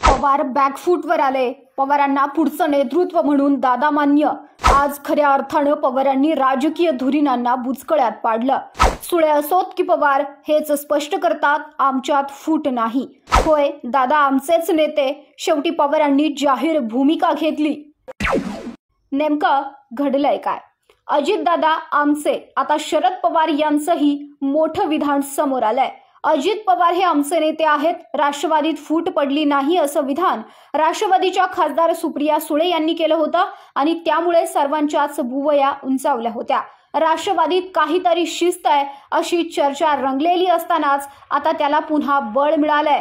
पवार बॅकफूटवर आले पवारांना पुढचं नेतृत्व म्हणून दादा मान्य आज खऱ्या अर्थानं पवारांनी राजकीय धुरीणांना बुचकळ्यात पाडलं सुळे असोत की पवार हेच स्पष्ट करतात आमच्यात फूट नाही होय दादा आमचेच नेते शेवटी पवारांनी जाहीर भूमिका घेतली नेमकं घडलंय काय अजितदादा आमचे आता शरद पवार यांचंही मोठं विधान समोर आलंय अजित पवार हे आमचे नेते आहेत राष्ट्रवादीत फूट पडली नाही असं विधान राष्ट्रवादीच्या खासदार सुप्रिया सुळे यांनी केलं होतं आणि त्यामुळे सर्वांच्याच भुवया उंचावल्या होत्या राष्ट्रवादीत काहीतरी शिस्त आहे अशी चर्चा रंगलेली असतानाच आता त्याला पुन्हा बळ मिळालंय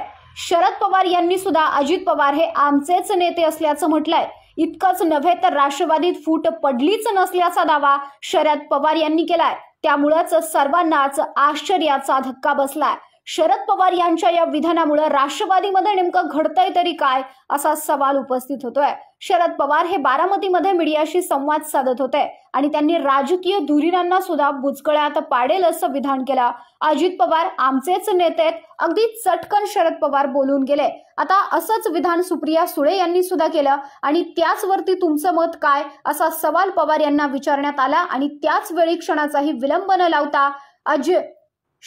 शरद पवार यांनी सुद्धा अजित पवार हे आमचेच नेते असल्याचं म्हटलंय इतकंच नव्हे तर राष्ट्रवादीत फूट पडलीच नसल्याचा दावा शरद पवार यांनी केलाय त्यामुळंच सर्वांनाच आश्चर्याचा धक्का बसलाय शरद पवार यांच्या या विधानामुळे राष्ट्रवादीमध्ये नेमकं घडतंय तरी काय असा सवाल उपस्थित होतोय शरद पवार हे बारामतीमध्ये मीडियाशी संवाद साधत होते आणि त्यांनी राजकीय धुरीणांना सुद्धा बुचकळ्यात पाडेल असं विधान केलं अजित पवार आमचेच नेते अगदी चटकन शरद पवार बोलून गेले आता असंच विधान सुप्रिया सुळे यांनी सुद्धा केलं आणि त्याचवरती तुमचं मत काय असा सवाल पवार यांना विचारण्यात आला आणि त्याच वेळी क्षणाचाही विलंब न लावता अजित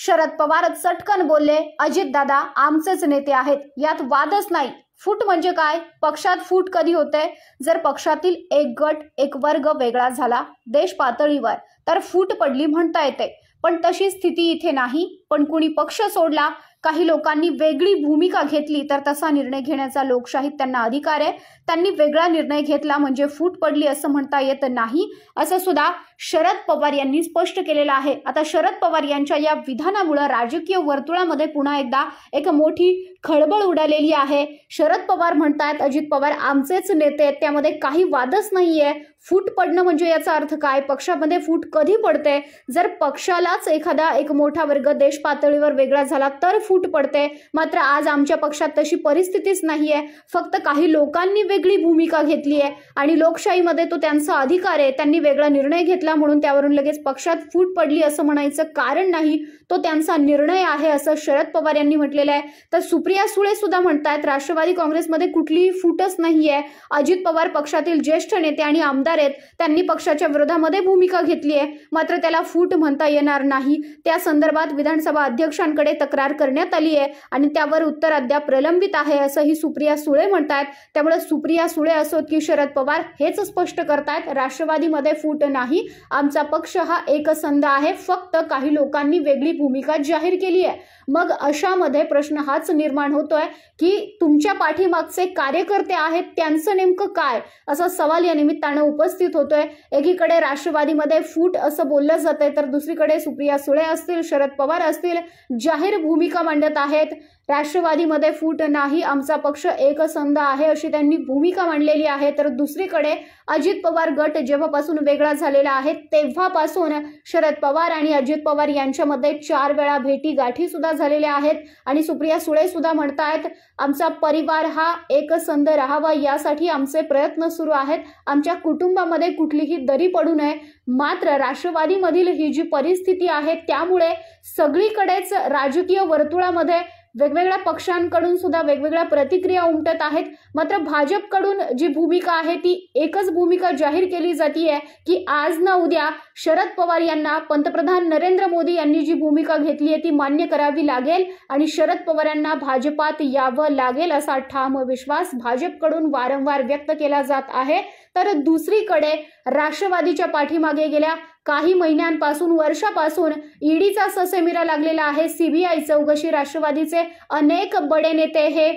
शरद पवार चटकन बोलले अजित दादा आमचेच नेते आहेत यात वादच नाही फूट म्हणजे काय पक्षात फूट कधी होते जर पक्षातील एक गट एक वर्ग वेगळा झाला देश पातळीवर तर फूट पडली म्हणता येते पण तशी स्थिती इथे नाही पण कुणी पक्ष सोडला काही लोकांनी वेगळी भूमिका घेतली तर तसा निर्णय घेण्याचा लोकशाहीत त्यांना अधिकार आहे त्यांनी वेगळा निर्णय घेतला म्हणजे फूट पडली असं म्हणता येत नाही असं सुद्धा शरद पवार यांनी स्पष्ट केलेलं आहे आता शरद पवार यांच्या या विधानामुळं राजकीय वर्तुळामध्ये पुन्हा एकदा एक मोठी खळबळ उडालेली आहे शरद पवार म्हणतात अजित पवार आमचेच नेते आहेत त्यामध्ये काही वादच नाहीये फूट पडणं म्हणजे याचा अर्थ काय पक्षामध्ये फूट कधी पडते जर पक्षालाच एखादा एक मोठा वर्ग देश पातळीवर वेगळा झाला तर फूट पडते मात्र आज आमच्या पक्षात तशी परिस्थितीच नाही आहे फक्त काही लोकांनी वेगळी भूमिका घेतली आहे आणि लोकशाहीमध्ये तो त्यांचा अधिकार आहे त्यांनी वेगळा निर्णय घेतला म्हणून त्यावरून लगेच पक्षात फूट पडली असं म्हणायचं कारण नाही तो त्यांचा निर्णय आहे असं शरद पवार यांनी म्हटलेलं आहे तर सुप्रिया सुळे सुद्धा म्हणतात राष्ट्रवादी काँग्रेसमध्ये कुठलीही फूटच नाही आहे अजित पवार पक्षातील ज्येष्ठ नेते आणि आमदार आमदार आहेत त्यांनी पक्षाच्या विरोधामध्ये भूमिका घेतली आहे मात्र त्याला फूट म्हणता येणार नाही त्या संदर्भात विधानसभा अध्यक्षांकडे तक्रार करण्यात आली आहे आणि त्यावर उत्तर अद्याप प्रलंबित आहे असंही सुप्रिया सुळे म्हणतात त्यामुळे सुप्रिया सुळे असोत की शरद पवार हेच स्पष्ट करतायत राष्ट्रवादीमध्ये फूट नाही आमचा पक्ष हा एकसंध आहे फक्त काही लोकांनी वेगळी भूमिका जाहीर केली आहे मग अशामध्ये प्रश्न हाच निर्माण होतोय की तुमच्या पाठीमागचे कार्यकर्ते आहेत त्यांचं नेमकं काय असा सवाल या निमित्तानं उप उपस्थित होतोय एकीकडे राष्ट्रवादीमध्ये फूट असं बोललं जातंय तर दुसरीकडे सुप्रिया सुळे असतील शरद पवार असतील जाहीर भूमिका मांडत आहेत राष्ट्रवादीमध्ये फूट नाही आमचा पक्ष एकसंध आहे अशी त्यांनी भूमिका मांडलेली आहे तर दुसरीकडे अजित पवार गट जेव्हापासून वेगळा झालेला आहे तेव्हापासून शरद पवार आणि अजित पवार यांच्यामध्ये चार वेळा भेटी गाठी सुद्धा झालेल्या आहेत आणि सुप्रिया सुळे सुद्धा म्हणतायत आमचा परिवार हा एकसंध राहावा यासाठी आमचे प्रयत्न सुरू आहेत आमच्या कुटुंबामध्ये कुठलीही दरी पडू नये मात्र राष्ट्रवादीमधील ही जी परिस्थिती आहे त्यामुळे सगळीकडेच राजकीय वर्तुळामध्ये वेगवेगळ्या पक्षांकडून सुद्धा वेगवेगळ्या प्रतिक्रिया उमटत आहेत मात्र भाजपकडून जी भूमिका आहे ती एकच भूमिका जाहीर केली जातीय की आज ना उद्या शरद पवार यांना पंतप्रधान नरेंद्र मोदी यांनी जी भूमिका घेतली आहे ती मान्य करावी लागेल आणि शरद पवार यांना भाजपात यावं लागेल असा ठाम विश्वास भाजपकडून वारंवार व्यक्त केला जात आहे तर दुसरीकडे राष्ट्रवादीच्या पाठीमागे गेल्या काही महिन्यांपासून वर्षापासून ईडीचा ससेमिरा लागलेला आहे सीबीआय चौकशी राष्ट्रवादीचे अनेक बडे नेते हे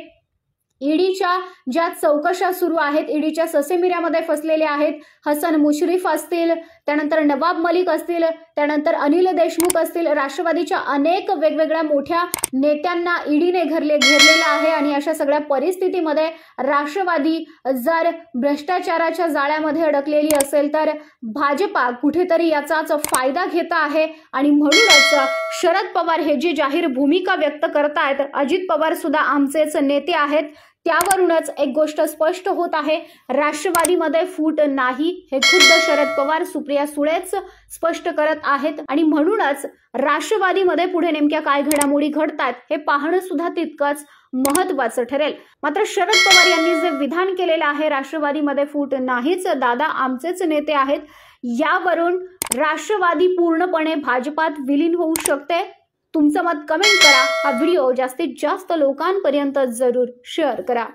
ईडीच्या ज्या चौकशा सुरू आहेत ईडीच्या ससेमिऱ्यामध्ये फसलेले आहेत हसन मुश्रीफ असतील त्यानंतर नवाब मलिक असतील त्यानंतर अनिल देशमुख असतील राष्ट्रवादीच्या अनेक वेगवेगळ्या मोठ्या नेत्यांना ईडीने घरले घेरलेलं आहे आणि अशा सगळ्या परिस्थितीमध्ये राष्ट्रवादी जर भ्रष्टाचाराच्या जाळ्यामध्ये अडकलेली असेल तर भाजपा कुठेतरी याचाच फायदा घेत आहे आणि म्हणूनच शरद पवार हे जी जाहीर भूमिका व्यक्त आहेत अजित पवार सुद्धा आमचेच नेते आहेत त्यावरूनच एक गोष्ट स्पष्ट होत आहे राष्ट्रवादीमध्ये फूट नाही हे खुद्द शरद पवार सुप्रिया सुळेच स्पष्ट करत आहेत आणि म्हणूनच राष्ट्रवादीमध्ये पुढे नेमक्या काय घडामोडी घडतात हे पाहणं सुद्धा तितकंच महत्वाचं ठरेल मात्र शरद पवार यांनी जे विधान केलेलं आहे राष्ट्रवादीमध्ये फूट नाहीच दादा आमचेच नेते आहेत यावरून राष्ट्रवादी पूर्णपणे भाजपात विलीन होऊ शकते तुमचं मत कमेंट करा हा व्हिडिओ जास्तीत जास्त लोकांपर्यंत जरूर शेअर करा